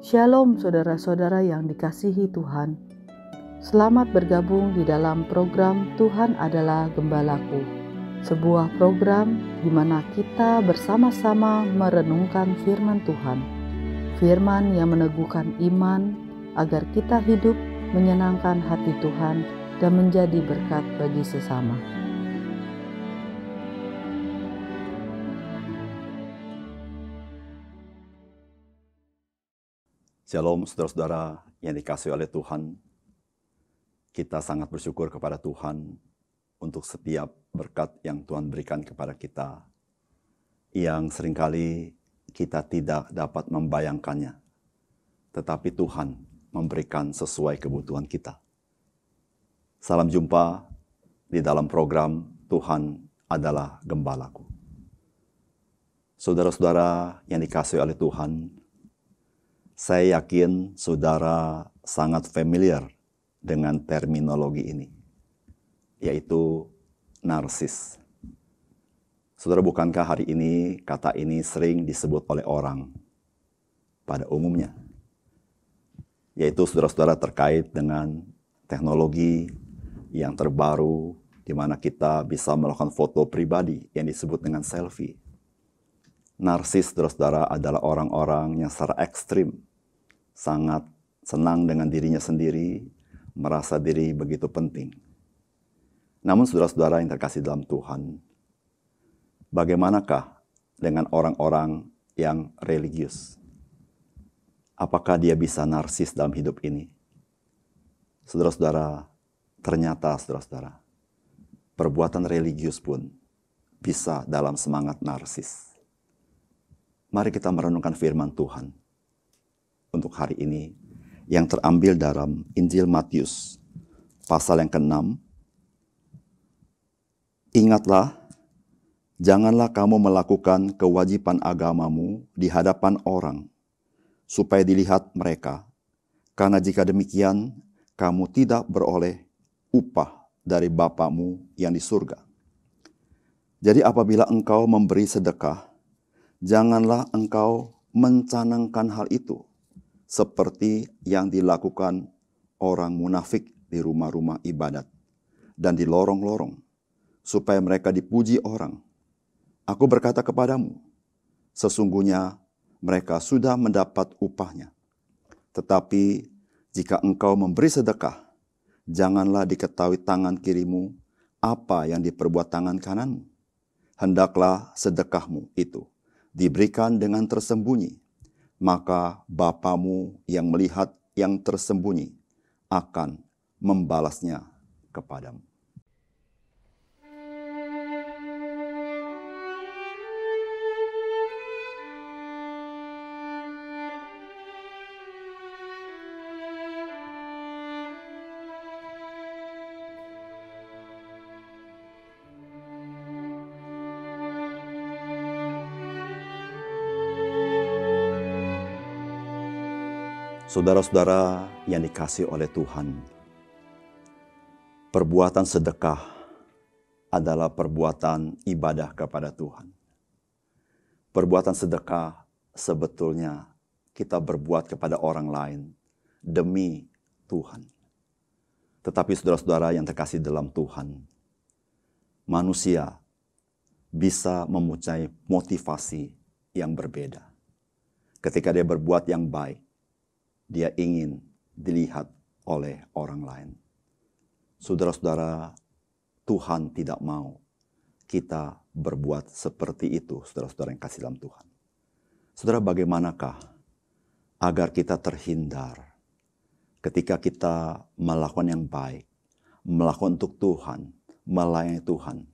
Shalom, saudara-saudara yang dikasihi Tuhan. Selamat bergabung di dalam program Tuhan adalah Gembalaku, sebuah program di mana kita bersama-sama merenungkan firman Tuhan. Firman yang meneguhkan iman agar kita hidup menyenangkan hati Tuhan dan menjadi berkat bagi sesama. Shalom saudara-saudara yang dikasih oleh Tuhan. Kita sangat bersyukur kepada Tuhan untuk setiap berkat yang Tuhan berikan kepada kita. Yang seringkali kita tidak dapat membayangkannya. Tetapi Tuhan memberikan sesuai kebutuhan kita. Salam jumpa di dalam program Tuhan adalah Gembalaku. Saudara-saudara yang dikasih oleh Tuhan, saya yakin saudara sangat familiar dengan terminologi ini, yaitu narsis. Saudara, bukankah hari ini kata ini sering disebut oleh orang pada umumnya? Yaitu saudara-saudara terkait dengan teknologi yang terbaru di mana kita bisa melakukan foto pribadi yang disebut dengan selfie. Narsis, saudara-saudara, adalah orang-orang yang secara ekstrim sangat senang dengan dirinya sendiri, merasa diri begitu penting. Namun saudara-saudara yang terkasih dalam Tuhan, bagaimanakah dengan orang-orang yang religius? Apakah dia bisa narsis dalam hidup ini? Saudara-saudara, ternyata saudara-saudara, perbuatan religius pun bisa dalam semangat narsis. Mari kita merenungkan firman Tuhan untuk hari ini yang terambil dalam Injil Matius pasal yang ke-6. Ingatlah, janganlah kamu melakukan kewajiban agamamu di hadapan orang supaya dilihat mereka. Karena jika demikian, kamu tidak beroleh upah dari Bapamu yang di surga. Jadi apabila engkau memberi sedekah, janganlah engkau mencanangkan hal itu seperti yang dilakukan orang munafik di rumah-rumah ibadat dan di lorong-lorong, supaya mereka dipuji orang. Aku berkata kepadamu, sesungguhnya mereka sudah mendapat upahnya. Tetapi jika engkau memberi sedekah, janganlah diketahui tangan kirimu apa yang diperbuat tangan kananmu. Hendaklah sedekahmu itu diberikan dengan tersembunyi maka Bapamu yang melihat yang tersembunyi akan membalasnya kepadamu. Saudara-saudara yang dikasih oleh Tuhan, perbuatan sedekah adalah perbuatan ibadah kepada Tuhan. Perbuatan sedekah sebetulnya kita berbuat kepada orang lain demi Tuhan. Tetapi saudara-saudara yang terkasih dalam Tuhan, manusia bisa mempunyai motivasi yang berbeda. Ketika dia berbuat yang baik, dia ingin dilihat oleh orang lain. Saudara-saudara, Tuhan tidak mau kita berbuat seperti itu, saudara-saudara yang kasih dalam Tuhan. Saudara, bagaimanakah agar kita terhindar ketika kita melakukan yang baik, melakukan untuk Tuhan, melayani Tuhan,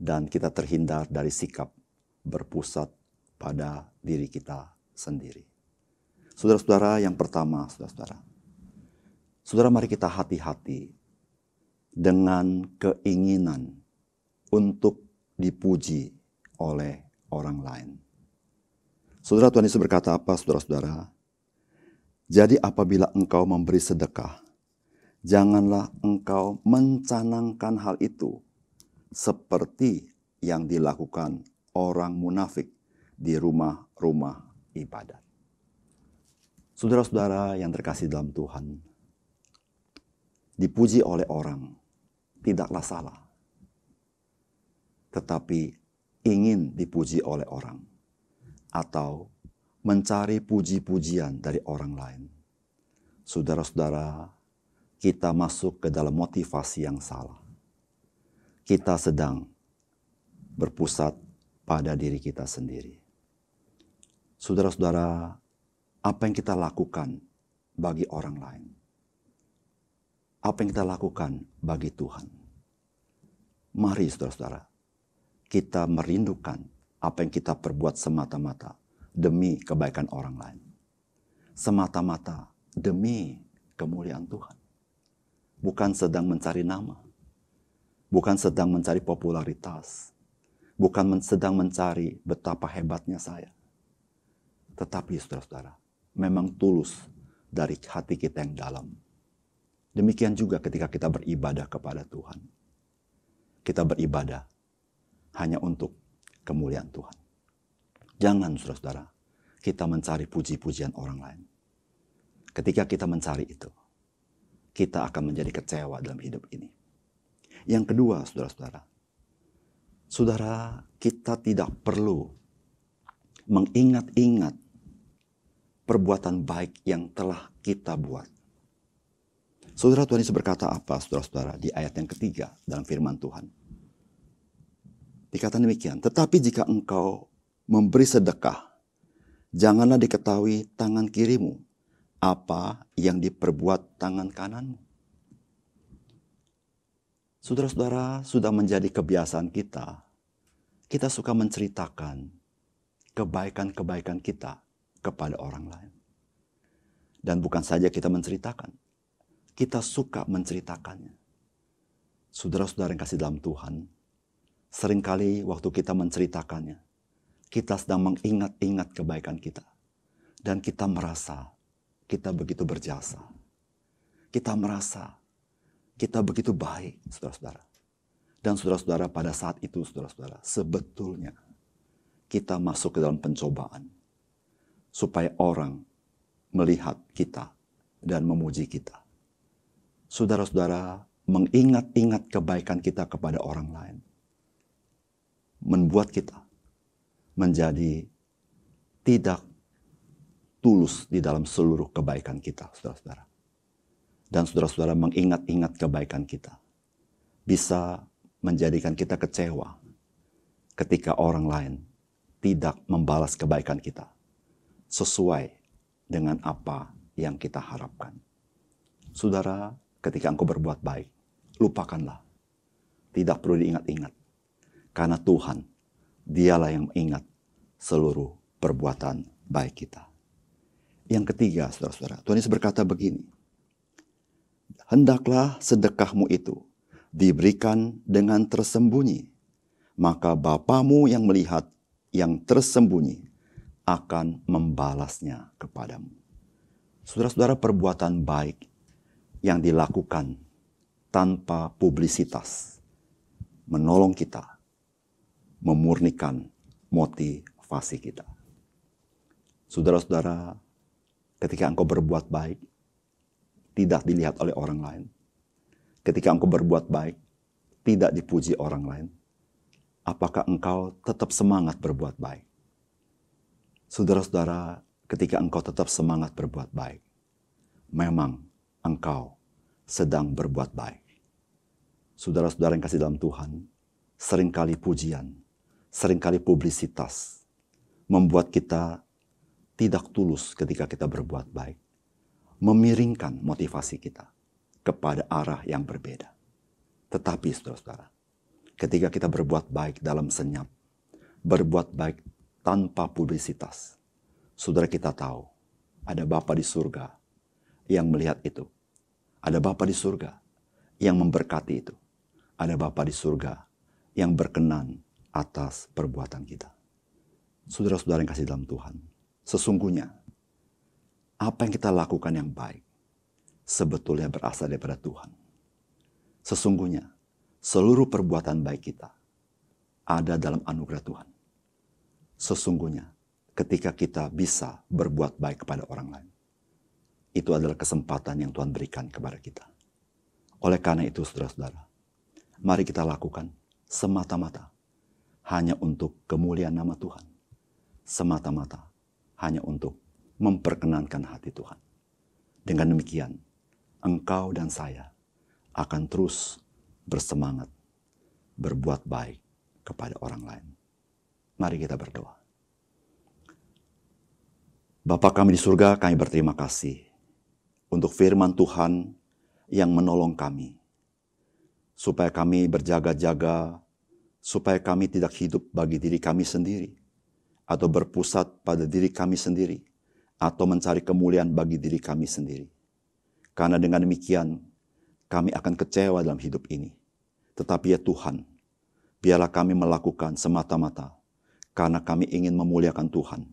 dan kita terhindar dari sikap berpusat pada diri kita sendiri. Saudara-saudara, yang pertama, saudara-saudara. Saudara, mari kita hati-hati dengan keinginan untuk dipuji oleh orang lain. Saudara Tuhan Yesus berkata apa, saudara-saudara? Jadi apabila engkau memberi sedekah, janganlah engkau mencanangkan hal itu seperti yang dilakukan orang munafik di rumah-rumah ibadat. Saudara-saudara yang terkasih dalam Tuhan, dipuji oleh orang tidaklah salah, tetapi ingin dipuji oleh orang atau mencari puji-pujian dari orang lain. Saudara-saudara, kita masuk ke dalam motivasi yang salah. Kita sedang berpusat pada diri kita sendiri. Saudara-saudara, apa yang kita lakukan bagi orang lain. Apa yang kita lakukan bagi Tuhan. Mari saudara-saudara, kita merindukan apa yang kita perbuat semata-mata demi kebaikan orang lain. Semata-mata demi kemuliaan Tuhan. Bukan sedang mencari nama. Bukan sedang mencari popularitas. Bukan sedang mencari betapa hebatnya saya. Tetapi saudara-saudara, memang tulus dari hati kita yang dalam. Demikian juga ketika kita beribadah kepada Tuhan. Kita beribadah hanya untuk kemuliaan Tuhan. Jangan, saudara-saudara, kita mencari puji-pujian orang lain. Ketika kita mencari itu, kita akan menjadi kecewa dalam hidup ini. Yang kedua, saudara-saudara, saudara, kita tidak perlu mengingat-ingat perbuatan baik yang telah kita buat. Saudara Tuhan Yesus berkata apa saudara-saudara di ayat yang ketiga dalam firman Tuhan. Dikatakan demikian, tetapi jika engkau memberi sedekah, janganlah diketahui tangan kirimu apa yang diperbuat tangan kananmu. Saudara-saudara, sudah menjadi kebiasaan kita, kita suka menceritakan kebaikan-kebaikan kita kepada orang lain. Dan bukan saja kita menceritakan, kita suka menceritakannya. Saudara-saudara yang kasih dalam Tuhan, seringkali waktu kita menceritakannya, kita sedang mengingat-ingat kebaikan kita. Dan kita merasa kita begitu berjasa. Kita merasa kita begitu baik, saudara-saudara. Dan saudara-saudara pada saat itu, saudara-saudara, sebetulnya kita masuk ke dalam pencobaan supaya orang melihat kita dan memuji kita. Saudara-saudara, mengingat-ingat kebaikan kita kepada orang lain membuat kita menjadi tidak tulus di dalam seluruh kebaikan kita, saudara-saudara. Dan saudara-saudara mengingat-ingat kebaikan kita. Bisa menjadikan kita kecewa ketika orang lain tidak membalas kebaikan kita sesuai dengan apa yang kita harapkan. Saudara, ketika engkau berbuat baik, lupakanlah. Tidak perlu diingat-ingat. Karena Tuhan, dialah yang mengingat seluruh perbuatan baik kita. Yang ketiga, saudara-saudara, Tuhan Yesus berkata begini. Hendaklah sedekahmu itu diberikan dengan tersembunyi, maka Bapamu yang melihat yang tersembunyi akan membalasnya kepadamu. Saudara-saudara, perbuatan baik yang dilakukan tanpa publisitas menolong kita memurnikan motivasi kita. Saudara-saudara, ketika engkau berbuat baik, tidak dilihat oleh orang lain. Ketika engkau berbuat baik, tidak dipuji orang lain. Apakah engkau tetap semangat berbuat baik? Saudara-saudara, ketika engkau tetap semangat berbuat baik, memang engkau sedang berbuat baik. Saudara-saudara yang kasih dalam Tuhan, seringkali pujian, seringkali publisitas, membuat kita tidak tulus ketika kita berbuat baik, memiringkan motivasi kita kepada arah yang berbeda. Tetapi saudara-saudara, ketika kita berbuat baik dalam senyap, berbuat baik tanpa publisitas. Saudara kita tahu, ada Bapa di surga yang melihat itu. Ada Bapa di surga yang memberkati itu. Ada Bapa di surga yang berkenan atas perbuatan kita. Saudara-saudara yang kasih dalam Tuhan, sesungguhnya apa yang kita lakukan yang baik sebetulnya berasal daripada Tuhan. Sesungguhnya seluruh perbuatan baik kita ada dalam anugerah Tuhan sesungguhnya ketika kita bisa berbuat baik kepada orang lain. Itu adalah kesempatan yang Tuhan berikan kepada kita. Oleh karena itu, saudara-saudara, mari kita lakukan semata-mata hanya untuk kemuliaan nama Tuhan. Semata-mata hanya untuk memperkenankan hati Tuhan. Dengan demikian, engkau dan saya akan terus bersemangat berbuat baik kepada orang lain. Mari kita berdoa. Bapa kami di surga, kami berterima kasih untuk firman Tuhan yang menolong kami. Supaya kami berjaga-jaga, supaya kami tidak hidup bagi diri kami sendiri. Atau berpusat pada diri kami sendiri. Atau mencari kemuliaan bagi diri kami sendiri. Karena dengan demikian, kami akan kecewa dalam hidup ini. Tetapi ya Tuhan, biarlah kami melakukan semata-mata karena kami ingin memuliakan Tuhan.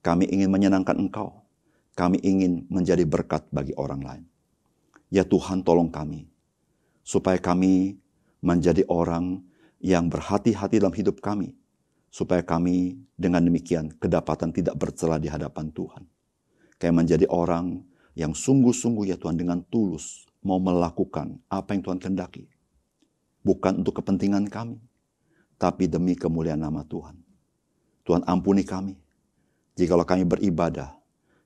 Kami ingin menyenangkan Engkau. Kami ingin menjadi berkat bagi orang lain. Ya Tuhan tolong kami. Supaya kami menjadi orang yang berhati-hati dalam hidup kami. Supaya kami dengan demikian kedapatan tidak bercela di hadapan Tuhan. Kayak menjadi orang yang sungguh-sungguh ya Tuhan dengan tulus mau melakukan apa yang Tuhan kendaki. Bukan untuk kepentingan kami, tapi demi kemuliaan nama Tuhan. Tuhan ampuni kami. Jikalau kami beribadah,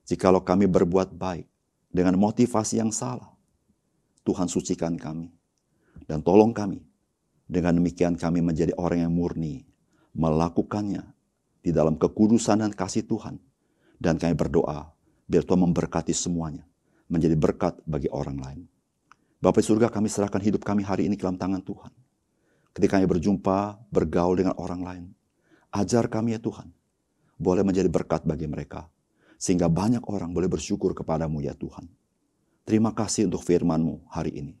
jikalau kami berbuat baik dengan motivasi yang salah, Tuhan sucikan kami dan tolong kami. Dengan demikian kami menjadi orang yang murni, melakukannya di dalam kekudusan dan kasih Tuhan. Dan kami berdoa biar Tuhan memberkati semuanya, menjadi berkat bagi orang lain. Bapak di surga kami serahkan hidup kami hari ini ke dalam tangan Tuhan. Ketika kami berjumpa, bergaul dengan orang lain, Ajar kami ya Tuhan, boleh menjadi berkat bagi mereka, sehingga banyak orang boleh bersyukur kepadamu ya Tuhan. Terima kasih untuk FirmanMu hari ini.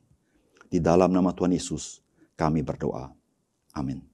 Di dalam nama Tuhan Yesus, kami berdoa. Amin.